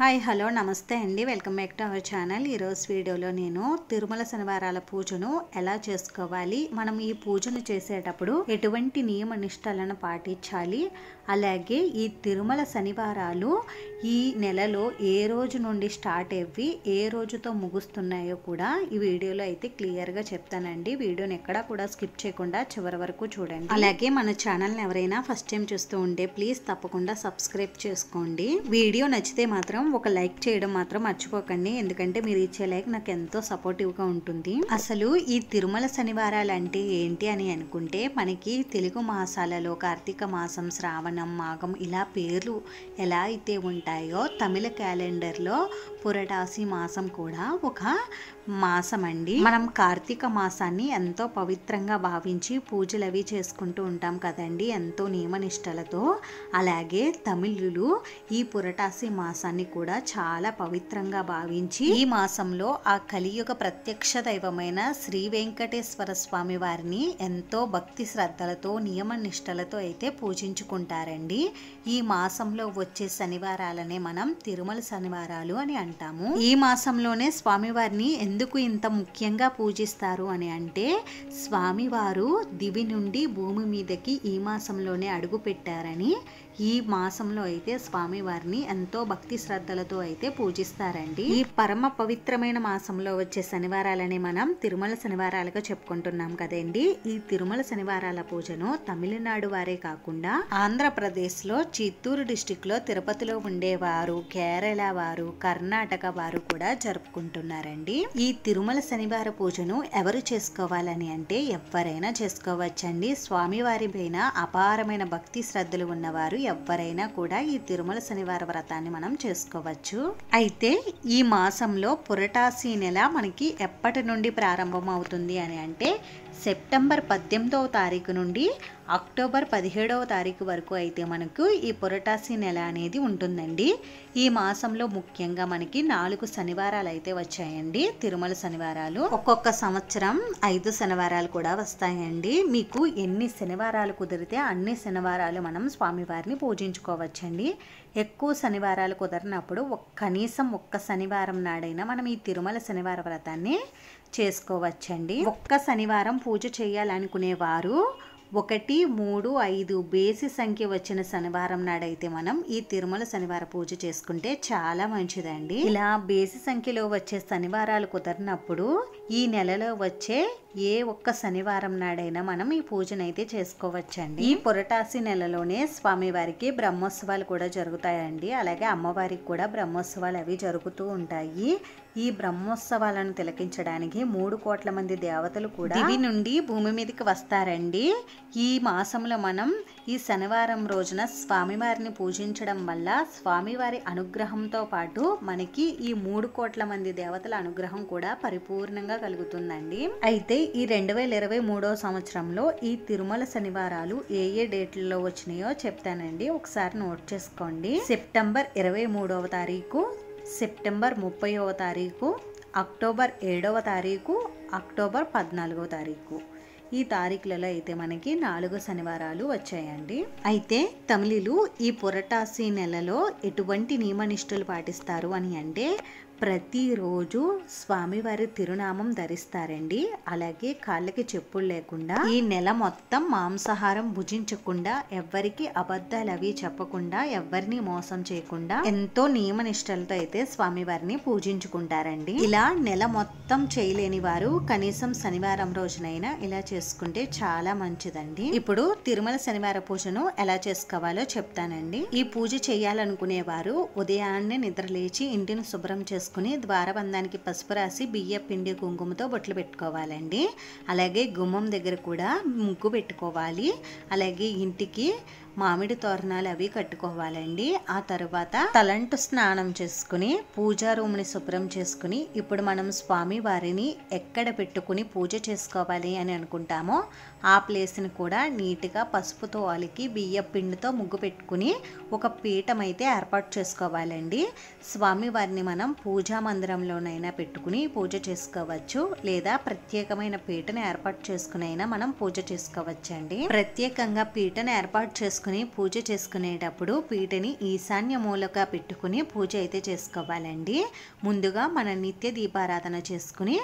hi hello నమస్తే అండి welcome back to our channel ఈరోజు వీడియోలో నేను తిరుమల శనివారాల పూజను ఎలా చేసుకోవాలి మనం ఈ పూజను చేసేటప్పుడు ఎటువంటి నియమ నిష్టలను పాటించాలి అలాగే ఈ తిరుమల శనివారాలు ఈ నెలలో ఏ రోజు నుండి స్టార్ట్ అయ్యి ఏ రోజుతో ముగుస్తున్నాయో కూడా ఈ వీడియోలో అయితే క్లియర్గా చెప్తానండి వీడియోని ఎక్కడా కూడా స్కిప్ చేయకుండా చివరి వరకు చూడండి అలాగే మన ఛానల్ని ఎవరైనా ఫస్ట్ టైం చూస్తూ ఉంటే ప్లీజ్ తప్పకుండా సబ్స్క్రైబ్ చేసుకోండి వీడియో నచ్చితే మాత్రం ఒక లైక్ చేయడం మాత్రం మర్చిపోకండి ఎందుకంటే మీరు ఇచ్చే లైక్ నాకు ఎంతో సపోర్టివ్గా ఉంటుంది అసలు ఈ తిరుమల శనివారాలు అంటే ఏంటి అని అనుకుంటే మనకి తెలుగు మాసాలలో కార్తీక మాసం శ్రావణం మాఘం ఇలా పేర్లు ఎలా అయితే ఉంటాయో తమిళ క్యాలెండర్లో పురటాసి మాసం కూడా ఒక మాసం అండి మనం కార్తీక మాసాన్ని ఎంతో పవిత్రంగా భావించి పూజలు అవి చేసుకుంటూ ఉంటాం కదండి ఎంతో నియమనిష్టలతో అలాగే తమిళులు ఈ పురటాసి మాసాన్ని కూడా చాలా పవిత్రంగా భావించి ఈ మాసంలో ఆ కలియుగ ప్రత్యక్ష దైవమైన శ్రీ వెంకటేశ్వర స్వామి వారిని ఎంతో భక్తి శ్రద్ధలతో నియమ నిష్టలతో అయితే పూజించుకుంటారండి ఈ మాసంలో వచ్చే శనివారాలనే మనం తిరుమల శనివారాలు అని అంటాము ఈ మాసంలోనే స్వామివారిని ఎందుకు ఇంత ముఖ్యంగా పూజిస్తారు అని అంటే స్వామివారు దివి నుండి భూమి మీదకి ఈ మాసంలోనే అడుగు పెట్టారని ఈ మాసంలో అయితే స్వామివారిని ఎంతో భక్తి శ్రద్ధ దేవతలతో అయితే పూజిస్తారండి ఈ పరమ పవిత్రమైన మాసంలో వచ్చే శనివారాలని మనం తిరుమల శనివారాలుగా చెప్పుకుంటున్నాం కదండి ఈ తిరుమల శనివారాల పూజను తమిళనాడు వారే కాకుండా ఆంధ్రప్రదేశ్ లో చిత్తూరు లో తిరుపతిలో ఉండేవారు కేరళ వారు కర్ణాటక వారు కూడా జరుపుకుంటున్నారండి ఈ తిరుమల శనివార పూజను ఎవరు చేసుకోవాలని అంటే ఎవరైనా చేసుకోవచ్చండి స్వామివారి పైన అపారమైన భక్తి శ్రద్ధలు ఉన్నవారు ఎవరైనా కూడా ఈ తిరుమల శనివార వ్రతాన్ని మనం చేసుకోవాలి చేసుకోవచ్చు అయితే ఈ మాసంలో పురటాసి నెల మనకి ఎప్పటి నుండి ప్రారంభమవుతుంది అని అంటే సెప్టెంబర్ పద్దెనిమిదవ తారీఖు నుండి అక్టోబర్ పదిహేడవ తారీఖు వరకు అయితే మనకు ఈ పొరటాసి నెల అనేది ఉంటుందండి ఈ మాసంలో ముఖ్యంగా మనకి నాలుగు శనివారాలు అయితే వచ్చాయండి తిరుమల శనివారాలు ఒక్కొక్క సంవత్సరం ఐదు శనివారాలు కూడా వస్తాయండి మీకు ఎన్ని శనివారాలు కుదిరితే అన్ని శనివారాలు మనం స్వామివారిని పూజించుకోవచ్చండి ఎక్కువ శనివారాలు కుదరినప్పుడు కనీసం ఒక్క శనివారం నాడైనా మనం ఈ తిరుమల శనివార వ్రతాన్ని చేసుకోవచ్చండి ఒక్క శనివారం పూజ చేయాలనుకునేవారు ఒకటి మూడు ఐదు బేసి సంఖ్య వచ్చిన శనివారం నాడైతే మనం ఈ తిరుమల శనివార పూజ చేసుకుంటే చాలా మంచిదండి ఇలా బేసి సంఖ్యలో వచ్చే శనివారాలు కుదరినప్పుడు ఈ నెలలో వచ్చే ఏ ఒక్క శనివారం నాడైనా మనం ఈ పూజనైతే చేసుకోవచ్చండి ఈ పురటాసి నెలలోనే స్వామివారికి బ్రహ్మోత్సవాలు కూడా జరుగుతాయండి అలాగే అమ్మవారికి కూడా బ్రహ్మోత్సవాలు అవి జరుగుతూ ఉంటాయి ఈ బ్రహ్మోత్సవాలను తిలకించడానికి మూడు కోట్ల మంది దేవతలు కూడా దివి నుండి భూమి మీదకి వస్తారండి ఈ మాసంలో మనం ఈ శనివారం రోజున స్వామివారిని పూజించడం వల్ల స్వామివారి అనుగ్రహంతో పాటు మనకి ఈ మూడు కోట్ల మంది దేవతల అనుగ్రహం కూడా పరిపూర్ణంగా కలుగుతుందండి అయితే ఈ రెండు వేల ఇరవై మూడో సంవత్సరంలో ఈ తిరుమల శనివారాలు ఏ ఏ డేట్లలో వచ్చినాయో చెప్తానండి ఒకసారి నోట్ చేసుకోండి సెప్టెంబర్ ఇరవై మూడవ తారీఖు సెప్టెంబర్ ముప్పైవ తారీఖు అక్టోబర్ ఏడవ తారీఖు అక్టోబర్ పద్నాలుగవ తారీఖు ఈ తారీఖులలో అయితే మనకి నాలుగు శనివారాలు వచ్చాయండి అయితే తమిళులు ఈ పొరటాసి నెలలో ఎటువంటి నియమనిష్టలు పాటిస్తారు అని అంటే ప్రతిరోజు స్వామివారి తిరునామం ధరిస్తారండి అలాగే కాళ్ళకి చెప్పులు లేకుండా ఈ నెల మొత్తం మాంసాహారం భుజించకుండా ఎవ్వరికి అబద్ధాలు అవి చెప్పకుండా ఎవ్వరిని మోసం చేయకుండా ఎంతో నియమ నిష్టలతో అయితే స్వామివారిని పూజించుకుంటారండి ఇలా నెల మొత్తం చేయలేని వారు కనీసం శనివారం రోజునైనా ఇలా చేసుకుంటే చాలా మంచిదండి ఇప్పుడు తిరుమల శనివార పూజను ఎలా చేసుకోవాలో చెప్తానండి ఈ పూజ చేయాలనుకునేవారు ఉదయాన్నే నిద్రలేచి ఇంటిని శుభ్రం చేసుకు చేసుకుని ద్వారబంధానికి పసుపు రాసి బియ్య పిండి కుంకుమతో బొట్లు పెట్టుకోవాలండి అలాగే గుమ్మం దగ్గర కూడా ముగ్గు పెట్టుకోవాలి అలాగే ఇంటికి మామిడి తోరణాలు అవి కట్టుకోవాలండి ఆ తర్వాత తలంటు స్నానం చేసుకుని పూజా రూమ్ని శుభ్రం చేసుకుని ఇప్పుడు మనం స్వామి వారిని ఎక్కడ పెట్టుకుని పూజ చేసుకోవాలి అని అనుకుంటామో ఆ ప్లేస్ని కూడా నీట్గా పసుపుతో అలికి బియ్య పిండితో ముగ్గు పెట్టుకుని ఒక పీఠం అయితే ఏర్పాటు చేసుకోవాలండి స్వామి వారిని మనం పూజా మందిరంలోనైనా పెట్టుకుని పూజ చేసుకోవచ్చు లేదా ప్రత్యేకమైన పీఠను ఏర్పాటు చేసుకునైనా మనం పూజ చేసుకోవచ్చండి ప్రత్యేకంగా పీఠను ఏర్పాటు చేసుకుని చేసుకుని పూజ చేసుకునేటప్పుడు పీటని ఈశాన్య మూలగా పెట్టుకుని పూజ అయితే చేసుకోవాలండి ముందుగా మన నిత్య దీపారాధన చేసుకుని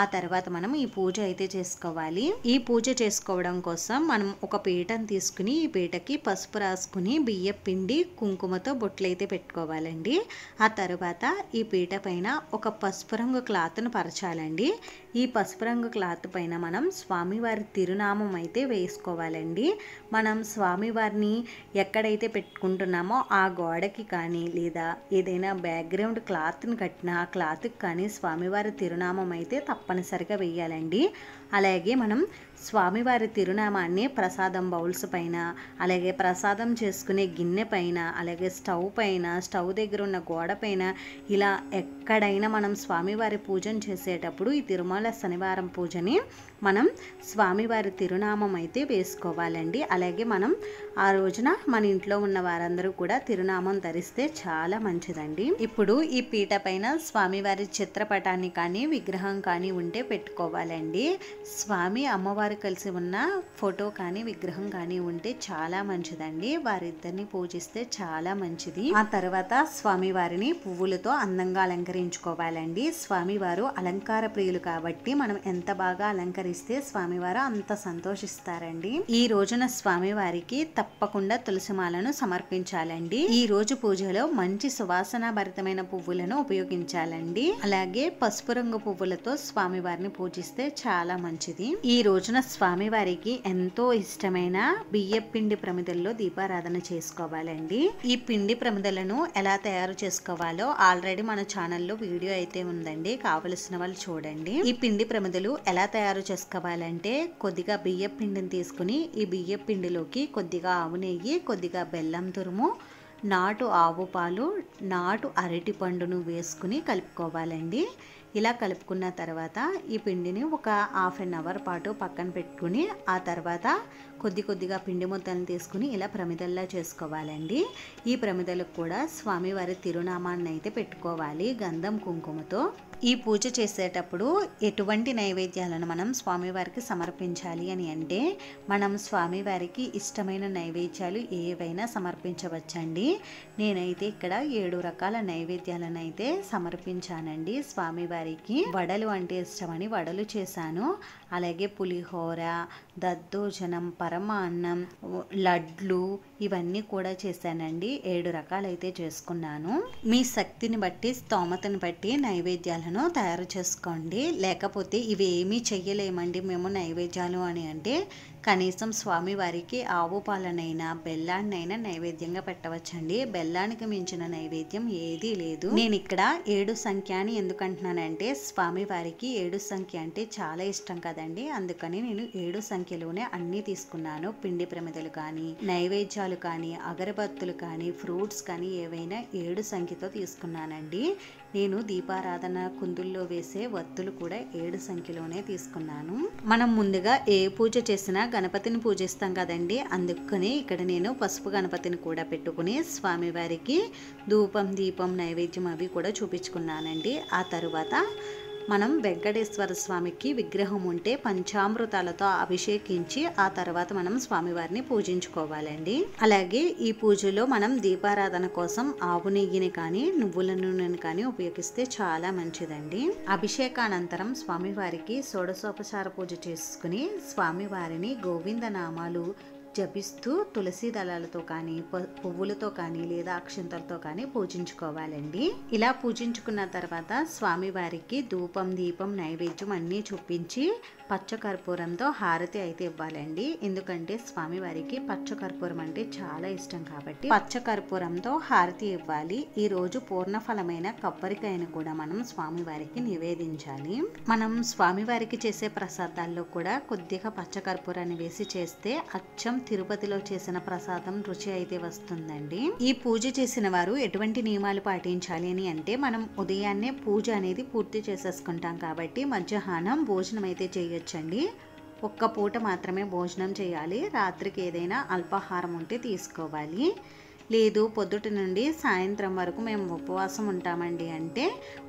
ఆ తర్వాత మనం ఈ పూజ అయితే చేసుకోవాలి ఈ పూజ చేసుకోవడం కోసం మనం ఒక పీటను తీసుకుని ఈ పీటకి పసుపు రాసుకుని బియ్యం పిండి కుంకుమతో బొట్లు అయితే పెట్టుకోవాలండి ఆ తర్వాత ఈ పీట పైన ఒక పసుపు రంగు క్లాత్ను పరచాలండి ఈ పసుపు రంగు క్లాత్ పైన మనం స్వామివారి తిరునామం అయితే వేసుకోవాలండి మనం స్వామివారిని ఎక్కడైతే పెట్టుకుంటున్నామో ఆ గోడకి కానీ లేదా ఏదైనా బ్యాక్గ్రౌండ్ క్లాత్ని కట్టిన ఆ క్లాత్కి కానీ స్వామివారి తిరునామం అయితే తప్పనిసరిగా వేయాలండి అలాగే మనం స్వామివారి తిరునామాన్ని ప్రసాదం బౌల్స్ పైన అలాగే ప్రసాదం చేసుకునే గిన్నె పైన అలాగే స్టవ్ పైన స్టవ్ దగ్గర ఉన్న గోడ పైన ఇలా ఎక్కడైనా మనం స్వామివారి పూజను చేసేటప్పుడు ఈ తిరుమల శనివారం పూజని మనం స్వామివారి తిరునామం అయితే వేసుకోవాలండి అలాగే మనం ఆ రోజున మన ఇంట్లో ఉన్న వారందరూ కూడా తిరునామం ధరిస్తే చాలా మంచిదండి ఇప్పుడు ఈ పీట పైన స్వామివారి చిత్రపటాన్ని కానీ విగ్రహం కానీ ఉంటే పెట్టుకోవాలండి స్వామి అమ్మవారు కలిసి ఉన్న ఫోటో కానీ విగ్రహం కానీ ఉంటే చాలా మంచిదండి వారిద్దరిని పూజిస్తే చాలా మంచిది ఆ తర్వాత స్వామివారిని పువ్వులతో అందంగా అలంకరించుకోవాలండి స్వామివారు అలంకార ప్రియులు కాబట్టి మనం ఎంత బాగా అలంకరించ భావిస్తే స్వామివారు అంత సంతోషిస్తారండి ఈ రోజున స్వామివారికి తప్పకుండా తులసిమాలను సమర్పించాలండి ఈ రోజు పూజలో మంచి సువాసన భరితమైన పువ్వులను ఉపయోగించాలండి అలాగే పసుపు రంగు పువ్వులతో స్వామివారిని పూజిస్తే చాలా మంచిది ఈ రోజున స్వామివారికి ఎంతో ఇష్టమైన బియ్య పిండి ప్రమిదల్లో దీపారాధన చేసుకోవాలండి ఈ పిండి ప్రమిదలను ఎలా తయారు చేసుకోవాలో ఆల్రెడీ మన ఛానల్లో వీడియో అయితే ఉందండి కావలసిన వాళ్ళు చూడండి ఈ పిండి ప్రమిదలు ఎలా తయారు చేసుకోవాలి చేసుకోవాలంటే కొద్దిగా బియ్య పిండిని తీసుకుని ఈ బియ్య పిండిలోకి కొద్దిగా ఆవు నెయ్యి కొద్దిగా బెల్లం తురుము నాటు ఆవు పాలు నాటు అరటి పండును వేసుకుని కలుపుకోవాలండి ఇలా కలుపుకున్న తర్వాత ఈ పిండిని ఒక హాఫ్ అన్ అవర్ పాటు పక్కన పెట్టుకుని ఆ తర్వాత కొద్ది కొద్దిగా పిండి ముద్దలను తీసుకుని ఇలా ప్రమిదల్లా చేసుకోవాలండి ఈ ప్రమిదలకు కూడా స్వామివారి తిరునామాన్ని అయితే పెట్టుకోవాలి గంధం కుంకుమతో ఈ పూజ చేసేటప్పుడు ఎటువంటి నైవేద్యాలను మనం స్వామివారికి సమర్పించాలి అని అంటే మనం స్వామివారికి ఇష్టమైన నైవేద్యాలు ఏవైనా సమర్పించవచ్చండి నేనైతే ఇక్కడ ఏడు రకాల నైవేద్యాలను అయితే సమర్పించానండి స్వామివారికి వడలు అంటే ఇష్టమని వడలు చేశాను అలాగే పులిహోర దద్దోజనం పరమాన్నం లడ్లు ఇవన్నీ కూడా చేశానండి ఏడు రకాలైతే చేసుకున్నాను మీ శక్తిని బట్టి స్తోమతను బట్టి నైవేద్యాలను కూడాను తయారు చేసుకోండి లేకపోతే ఇవి ఏమీ చెయ్యలేమండి మేము నైవేద్యాలు అని అంటే కనీసం స్వామివారికి ఆవు పాలనైనా బెల్లాన్నైనా నైవేద్యంగా పెట్టవచ్చండి బెల్లానికి మించిన నైవేద్యం ఏదీ లేదు నేను ఇక్కడ ఏడు సంఖ్య అని ఎందుకంటున్నానంటే స్వామివారికి ఏడు సంఖ్య అంటే చాలా ఇష్టం కదండి అందుకని నేను ఏడు సంఖ్యలోనే అన్నీ తీసుకున్నాను పిండి ప్రమిదలు కానీ నైవేద్యాలు కానీ అగరబత్తులు కానీ ఫ్రూట్స్ కానీ ఏవైనా ఏడు సంఖ్యతో తీసుకున్నానండి నేను దీపారాధన కుందుల్లో వేసే వత్తులు కూడా ఏడు సంఖ్యలోనే తీసుకున్నాను మనం ముందుగా ఏ పూజ చేసినా గణపతిని పూజిస్తాం కదండి అందుకని ఇక్కడ నేను పసుపు గణపతిని కూడా పెట్టుకుని స్వామివారికి ధూపం దీపం నైవేద్యం అవి కూడా చూపించుకున్నానండి ఆ తర్వాత మనం వెంకటేశ్వర స్వామికి విగ్రహం ఉంటే పంచామృతాలతో అభిషేకించి ఆ తర్వాత మనం స్వామివారిని పూజించుకోవాలండి అలాగే ఈ పూజలో మనం దీపారాధన కోసం ఆవు నెయ్యిని కానీ నువ్వుల నూనెని కానీ ఉపయోగిస్తే చాలా మంచిదండి అభిషేకానంతరం స్వామివారికి షోడసోపచార పూజ చేసుకుని స్వామివారిని గోవిందనామాలు జపిస్తూ తులసి దళాలతో కానీ పువ్వులతో కానీ లేదా అక్షంతలతో కానీ పూజించుకోవాలండి ఇలా పూజించుకున్న తర్వాత స్వామివారికి ధూపం దీపం నైవేద్యం అన్నీ చూపించి పచ్చకర్పూరంతో హారతి అయితే ఇవ్వాలండి ఎందుకంటే స్వామివారికి పచ్చకర్పూరం అంటే చాలా ఇష్టం కాబట్టి పచ్చకర్పూరంతో హారతి ఇవ్వాలి ఈ రోజు పూర్ణఫలమైన కొబ్బరికాయను కూడా మనం స్వామివారికి నివేదించాలి మనం స్వామివారికి చేసే ప్రసాదాల్లో కూడా కొద్దిగా పచ్చకర్పూరాన్ని వేసి చేస్తే అచ్చం తిరుపతిలో చేసిన ప్రసాదం రుచి అయితే వస్తుందండి ఈ పూజ చేసిన వారు ఎటువంటి నియమాలు పాటించాలి అని అంటే మనం ఉదయాన్నే పూజ అనేది పూర్తి చేసేసుకుంటాం కాబట్టి మధ్యాహ్నం భోజనం అయితే చేయొచ్చు చేయొచ్చండి ఒక్క పూట మాత్రమే భోజనం చేయాలి రాత్రికి ఏదైనా అల్పాహారం ఉంటే తీసుకోవాలి లేదు పొద్దుట నుండి సాయంత్రం వరకు మేము ఉపవాసం ఉంటామండి అంటే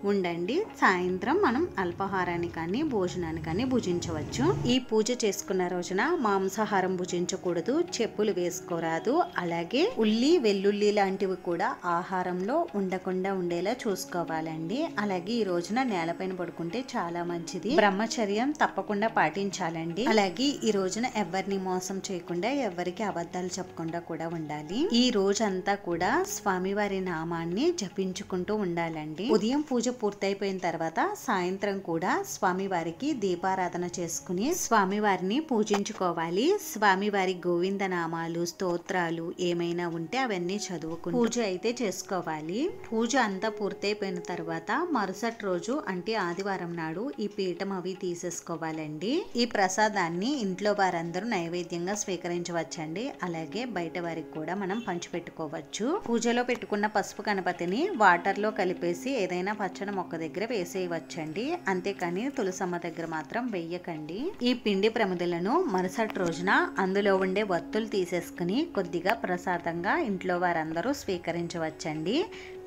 ఉండండి సాయంత్రం మనం అల్పాహారాన్ని కానీ భోజనాన్ని కానీ భుజించవచ్చు ఈ పూజ చేసుకున్న రోజున మాంసాహారం భుజించకూడదు చెప్పులు వేసుకోరాదు అలాగే ఉల్లి వెల్లుల్లి లాంటివి కూడా ఆహారంలో ఉండకుండా ఉండేలా చూసుకోవాలండి అలాగే ఈ రోజున నేలపైన పడుకుంటే చాలా మంచిది బ్రహ్మచర్యం తప్పకుండా పాటించాలండి అలాగే ఈ రోజున ఎవరిని మోసం చేయకుండా ఎవరికి అబద్ధాలు చెప్పకుండా కూడా ఉండాలి ఈ రోజు అంతా కూడా స్వామివారి నామాన్ని జపించుకుంటూ ఉండాలండి ఉదయం పూజ పూర్తయిపోయిన తర్వాత సాయంత్రం కూడా స్వామివారికి దీపారాధన చేసుకుని స్వామివారిని పూజించుకోవాలి స్వామివారి గోవింద నామాలు స్తోత్రాలు ఏమైనా ఉంటే అవన్నీ చదువుకుని పూజ అయితే చేసుకోవాలి పూజ అంతా పూర్తయిపోయిన తర్వాత మరుసటి రోజు అంటే ఆదివారం నాడు ఈ పీఠం అవి తీసేసుకోవాలండి ఈ ప్రసాదాన్ని ఇంట్లో వారందరూ నైవేద్యంగా స్వీకరించవచ్చండి అలాగే బయట వారికి కూడా మనం పంచిపెట్టుకో పెట్టుకోవచ్చు పూజలో పెట్టుకున్న పసుపు గణపతిని వాటర్లో కలిపేసి ఏదైనా పచ్చడి మొక్క దగ్గర వేసేయవచ్చండి అంతేకాని తులసమ్మ దగ్గర మాత్రం వేయకండి ఈ పిండి ప్రమిదలను మరుసటి రోజున అందులో ఉండే వత్తులు తీసేసుకుని కొద్దిగా ప్రసాదంగా ఇంట్లో వారందరూ స్వీకరించవచ్చండి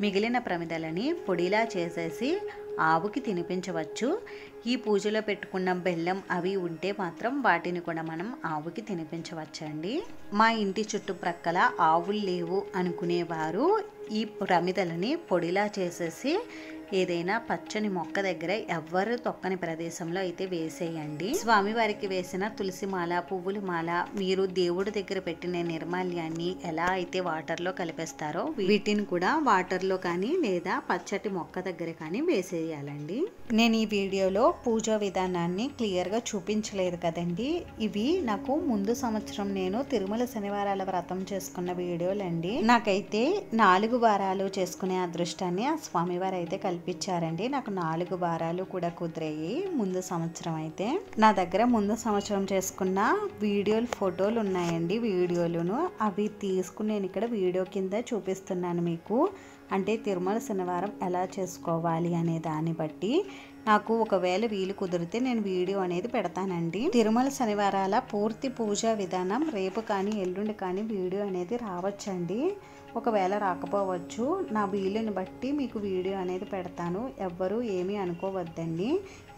మిగిలిన ప్రమిదలని పొడిలా చేసేసి ఆవుకి తినిపించవచ్చు ఈ పూజలో పెట్టుకున్న బెల్లం అవి ఉంటే మాత్రం వాటిని కూడా మనం ఆవుకి తినిపించవచ్చండి మా ఇంటి చుట్టుప్రక్కల ఆవులు లేవు అనుకునేవారు ఈ ప్రమిదలని పొడిలా చేసేసి ఏదైనా పచ్చని మొక్క దగ్గర ఎవ్వరు తొక్కని ప్రదేశంలో అయితే వేసేయండి స్వామివారికి వేసిన తులసి మాల పువ్వుల మాల మీరు దేవుడి దగ్గర పెట్టిన నిర్మాల్యాన్ని ఎలా అయితే వాటర్లో కలిపేస్తారో వీటిని కూడా వాటర్లో కానీ లేదా పచ్చటి మొక్క దగ్గర కానీ వేసేయాలండి నేను ఈ వీడియోలో పూజ విధానాన్ని క్లియర్గా చూపించలేదు కదండి ఇవి నాకు ముందు సంవత్సరం నేను తిరుమల శనివారాల వ్రతం చేసుకున్న వీడియోలండి నాకైతే నాలుగు వారాలు చేసుకునే అదృష్టాన్ని ఆ స్వామివారు అయితే కలిపి కల్పించారండి నాకు నాలుగు వారాలు కూడా కుదిరాయి ముందు సంవత్సరం అయితే నా దగ్గర ముందు సంవత్సరం చేసుకున్న వీడియోలు ఫోటోలు ఉన్నాయండి వీడియోలును అవి తీసుకుని నేను ఇక్కడ వీడియో కింద చూపిస్తున్నాను మీకు అంటే తిరుమల శనివారం ఎలా చేసుకోవాలి అనే దాన్ని బట్టి నాకు ఒకవేళ వీలు కుదిరితే నేను వీడియో అనేది పెడతానండి తిరుమల శనివారాల పూర్తి పూజా విధానం రేపు కానీ ఎల్లుండి కానీ వీడియో అనేది రావచ్చండి ఒకవేళ రాకపోవచ్చు నా వీలుని బట్టి మీకు వీడియో అనేది పెడతాను ఎవ్వరూ ఏమీ అనుకోవద్దండి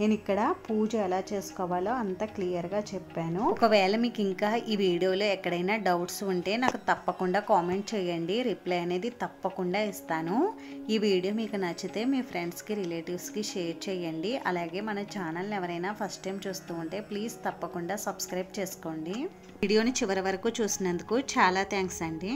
నేను ఇక్కడ పూజ ఎలా చేసుకోవాలో అంత క్లియర్గా చెప్పాను ఒకవేళ మీకు ఇంకా ఈ వీడియోలో ఎక్కడైనా డౌట్స్ ఉంటే నాకు తప్పకుండా కామెంట్ చేయండి రిప్లై అనేది తప్పకుండా ఇస్తాను ఈ వీడియో మీకు నచ్చితే మీ ఫ్రెండ్స్కి రిలేటివ్స్కి షేర్ చేయండి అలాగే మన ఛానల్ని ఎవరైనా ఫస్ట్ టైం చూస్తూ ఉంటే ప్లీజ్ తప్పకుండా సబ్స్క్రైబ్ చేసుకోండి వీడియోని చివరి వరకు చూసినందుకు చాలా థ్యాంక్స్ అండి